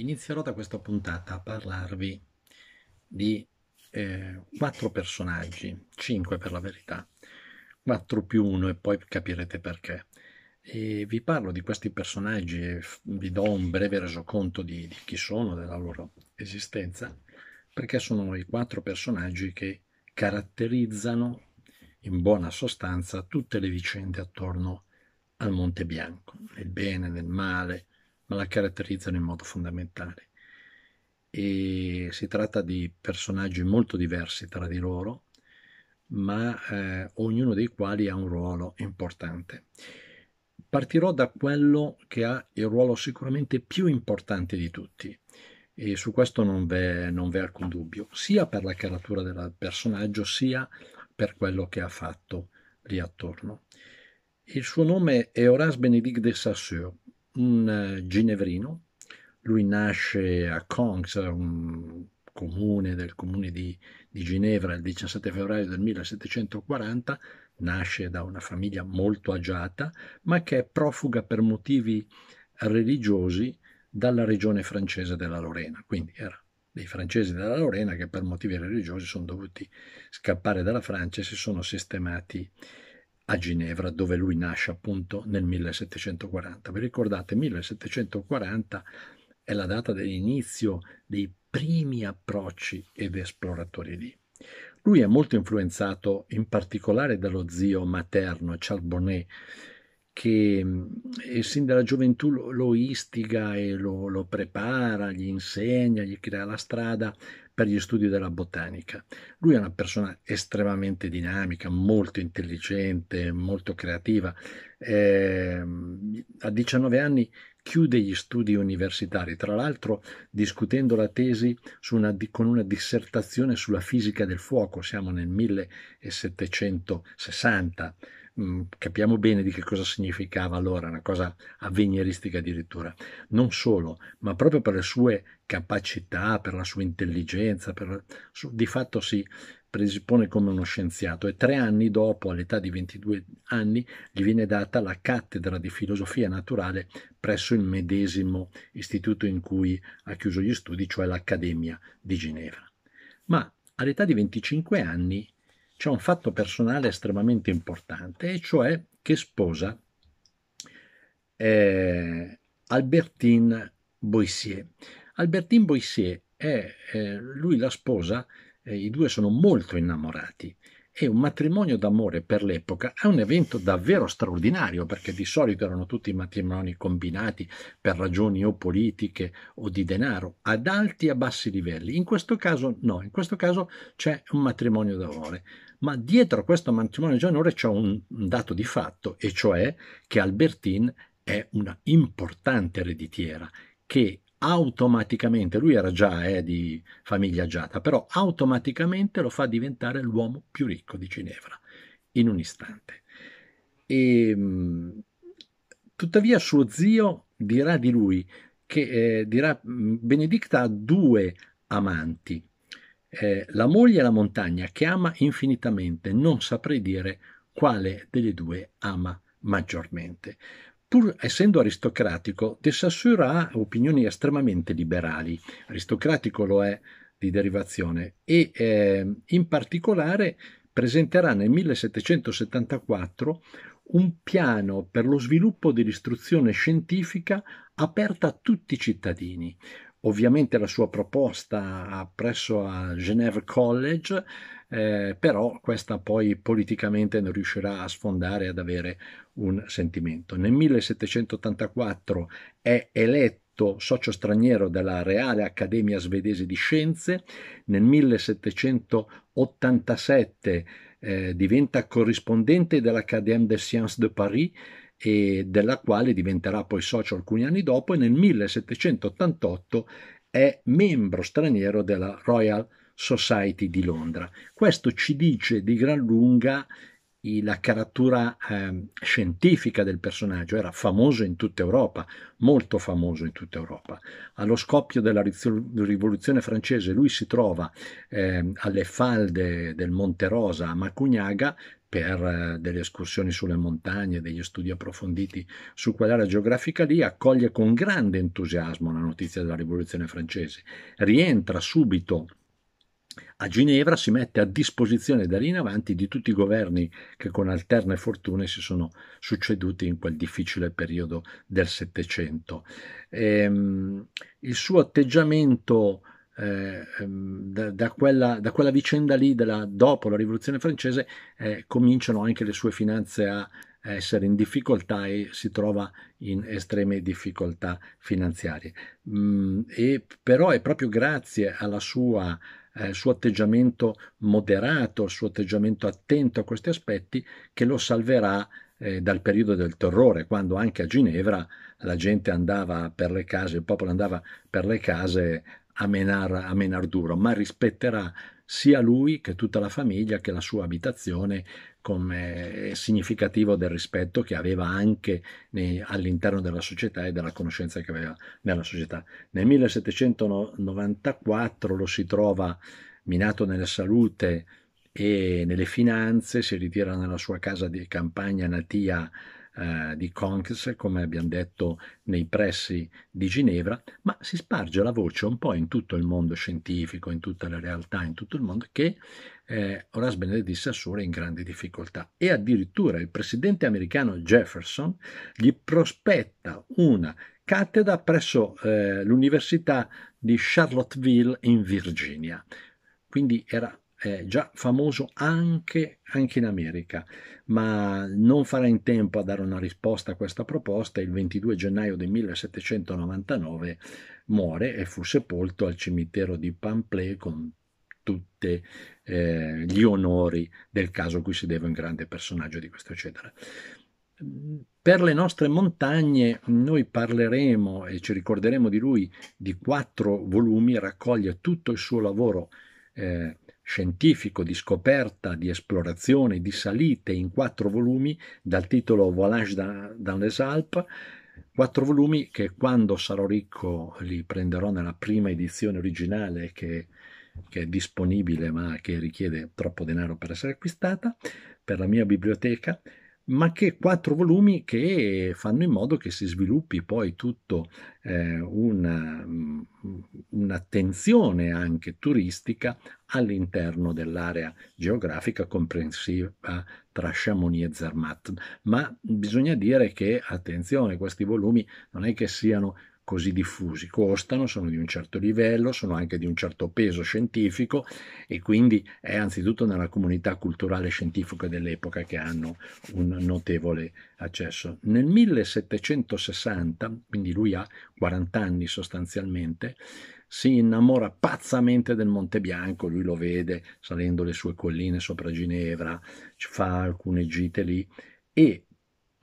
inizierò da questa puntata a parlarvi di eh, quattro personaggi, cinque per la verità, quattro più uno e poi capirete perché. E vi parlo di questi personaggi e vi do un breve resoconto di, di chi sono, della loro esistenza, perché sono i quattro personaggi che caratterizzano in buona sostanza tutte le vicende attorno al Monte Bianco, nel bene, nel male, ma la caratterizzano in modo fondamentale. E si tratta di personaggi molto diversi tra di loro, ma eh, ognuno dei quali ha un ruolo importante. Partirò da quello che ha il ruolo sicuramente più importante di tutti, e su questo non v'è, non v'è alcun dubbio, sia per la caratura del personaggio, sia per quello che ha fatto lì attorno. Il suo nome è Horace Benedict de Saussure, un eh, ginevrino, lui nasce a Conx, un comune del comune di, di Ginevra, il 17 febbraio del 1740, nasce da una famiglia molto agiata, ma che è profuga per motivi religiosi dalla regione francese della Lorena, quindi era dei francesi della Lorena che per motivi religiosi sono dovuti scappare dalla Francia e si sono sistemati a Ginevra, dove lui nasce appunto nel 1740. Vi ricordate, 1740 è la data dell'inizio dei primi approcci ed esploratori lì. Lui è molto influenzato in particolare dallo zio materno Charles Bonnet, che sin dalla gioventù lo, istiga e lo, lo, prepara, gli insegna, gli crea la strada per gli studi della botanica. Lui è una persona estremamente dinamica, molto intelligente, molto creativa. Eh, a 19 anni chiude gli studi universitari, tra l'altro discutendo la tesi una, con una dissertazione sulla fisica del fuoco, siamo nel 1760 Mm, capiamo bene di che cosa significava allora, una cosa avveniristica addirittura. Non solo, ma proprio per le sue capacità, per la sua intelligenza, per, su, di fatto si presuppone come uno scienziato e tre anni dopo, all'età di 22 anni, gli viene data la cattedra di filosofia naturale presso il medesimo istituto in cui ha chiuso gli studi, cioè l'Accademia di Ginevra. Ma all'età di 25 anni c'è un fatto personale estremamente importante, e cioè che sposa eh, Albertine Boissier. Albertine Boissier è eh, lui la sposa, eh, i due sono molto innamorati e un matrimonio d'amore per l'epoca è un evento davvero straordinario perché di solito erano tutti matrimoni combinati per ragioni o politiche o di denaro ad alti e a bassi livelli. In questo caso no, in questo caso c'è un matrimonio d'amore. Ma dietro a questo matrimonio d'amore c'è un dato di fatto e cioè che Albertine è una importante ereditiera che automaticamente, lui era già eh, di famiglia agiata, però automaticamente lo fa diventare l'uomo più ricco di Ginevra in un istante. E, ehm, tuttavia suo zio dirà di lui che eh, dirà mm, Benedicta ha due amanti, eh, la moglie e la montagna, che ama infinitamente, non saprei dire quale delle due ama maggiormente. Pur essendo aristocratico, De Saussure ha opinioni estremamente liberali. Aristocratico lo è di derivazione e eh, in particolare presenterà nel 1774 un piano per lo sviluppo dell'istruzione scientifica aperta a tutti i cittadini. Ovviamente la sua proposta ah, presso a Geneva College eh, però questa poi politicamente non riuscirà a sfondare ad avere un sentimento. Nel 1784 è eletto socio straniero della Reale Accademia Svedese di Scienze, nel 1787 eh, diventa corrispondente dell'Académie des Sciences de Paris e della quale diventerà poi socio alcuni anni dopo e nel 1788 è membro straniero della Royal Society Society di Londra. Questo ci dice di gran lunga la carattura eh, scientifica del personaggio era famoso in tutta Europa, molto famoso in tutta Europa. Allo scoppio della rivoluzione francese lui si trova eh, alle falde del Monte Rosa a Macugnaga per eh, delle escursioni sulle montagne, degli studi approfonditi su quell'area geografica lì, accoglie con grande entusiasmo la notizia della rivoluzione francese, rientra subito a Ginevra si mette a disposizione da lì in avanti di tutti i governi che con alterne fortune si sono succeduti in quel difficile periodo del Settecento. Ehm, il suo atteggiamento eh, ehm, da, da, quella, da, quella, vicenda lì, della, dopo la rivoluzione francese, eh, cominciano anche le sue finanze a essere in difficoltà e si trova in estreme difficoltà finanziarie. Mm, e, però è proprio grazie alla sua eh, il suo atteggiamento moderato, il suo atteggiamento attento a questi aspetti che lo salverà eh, dal periodo del terrore, quando anche a Ginevra la gente andava per le case, il popolo andava per le case a menar, a menar duro, ma rispetterà sia lui che tutta la famiglia che la sua abitazione come significativo del rispetto che aveva anche nei, all'interno della società e della conoscenza che aveva nella società. Nel 1794 lo si trova minato nella salute e nelle finanze, si ritira nella sua casa di campagna natia eh, di Conques, come abbiamo detto, nei pressi di Ginevra, ma si sparge la voce un po' in tutto il mondo scientifico, in tutta la realtà, in tutto il mondo, che eh, Horace Benedetti Sassoura è in grandi difficoltà e addirittura il presidente americano Jefferson gli prospetta una cattedra presso eh, l'Università di Charlottesville in Virginia. Quindi era è già famoso anche, anche, in America, ma non farà in tempo a dare una risposta a questa proposta. Il 22 gennaio del 1799 muore e fu sepolto al cimitero di Pamplé con tutti eh, gli onori del caso a cui si deve un grande personaggio di questo eccetera. Per le nostre montagne noi parleremo e ci ricorderemo di lui di quattro volumi, raccoglie tutto il suo lavoro eh, scientifico di scoperta, di esplorazione, di salite in quattro volumi dal titolo Volange dans les Alpes, quattro volumi che quando sarò ricco li prenderò nella prima edizione originale che, che è disponibile ma che richiede troppo denaro per essere acquistata per la mia biblioteca ma che quattro volumi che fanno in modo che si sviluppi poi tutto eh, una, mm, un'attenzione anche turistica all'interno dell'area geografica comprensiva tra Chamonix e Zermatt. Ma bisogna dire che, attenzione, questi volumi non è che siano così diffusi, costano, sono di un certo livello, sono anche di un certo peso scientifico e quindi è anzitutto nella comunità culturale scientifica dell'epoca che hanno un notevole accesso. Nel 1760, quindi lui ha 40 anni sostanzialmente, si innamora pazzamente del Monte Bianco, lui lo vede salendo le sue colline sopra Ginevra, fa alcune gite lì e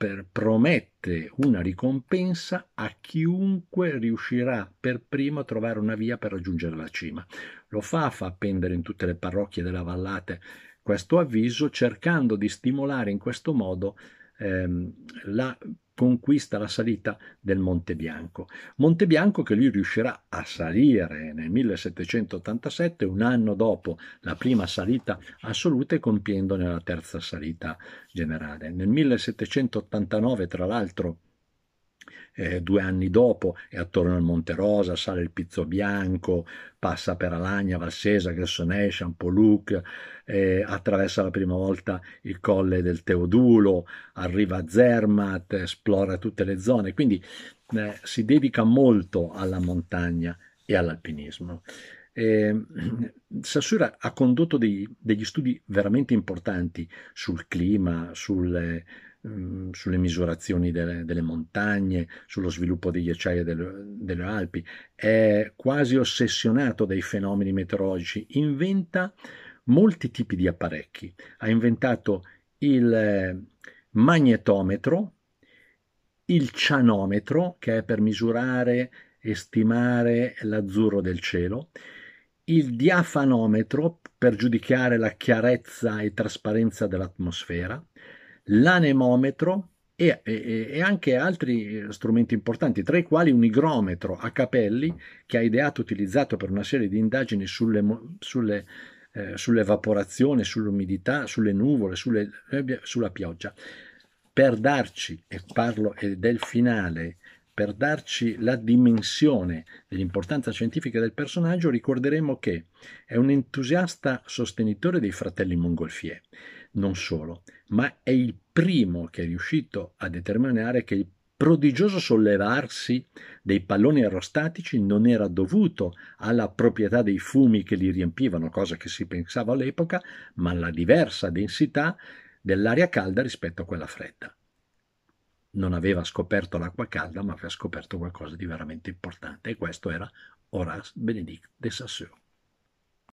Cooper promette una ricompensa a chiunque riuscirà per primo a trovare una via per raggiungere la cima. Lo fa, fa appendere in tutte le parrocchie della vallata questo avviso, cercando di stimolare in questo modo ehm, la conquista la salita del Monte Bianco. Monte Bianco che lui riuscirà a salire nel 1787, un anno dopo la prima salita assoluta e compiendone la terza salita generale. Nel 1789, tra l'altro, eh, due anni dopo è attorno al Monte Rosa, sale il Pizzo Bianco, passa per Alagna, Valsesa, Gressonè, Champoluc, eh, attraversa la prima volta il colle del Teodulo, arriva a Zermatt, esplora tutte le zone, quindi eh, si dedica molto alla montagna e all'alpinismo. Eh, Sassura ha condotto dei, degli studi veramente importanti sul clima, sulle, sulle misurazioni delle, delle, montagne, sullo sviluppo degli acciai del, delle Alpi, è quasi ossessionato dai fenomeni meteorologici, inventa molti tipi di apparecchi, ha inventato il eh, magnetometro, il cianometro che è per misurare e stimare l'azzurro del cielo, il diafanometro per giudicare la chiarezza e trasparenza dell'atmosfera, l'anemometro e, e, e, anche altri eh, strumenti importanti, tra i quali un igrometro a capelli che ha ideato e utilizzato per una serie di indagini sulle, sulle eh, sull'evaporazione, sull'umidità, sulle nuvole, sulle, eh, sulla pioggia, per darci, e parlo del finale, per darci la dimensione dell'importanza scientifica del personaggio, ricorderemo che è un entusiasta sostenitore dei fratelli mongolfieri. Non solo, ma è il primo che è riuscito a determinare che il prodigioso sollevarsi dei palloni aerostatici non era dovuto alla proprietà dei fumi che li riempivano, cosa che si pensava all'epoca, ma alla diversa densità dell'aria calda rispetto a quella fredda. Non aveva scoperto l'acqua calda, ma aveva scoperto qualcosa di veramente importante e questo era Horace Benedict de Saussure.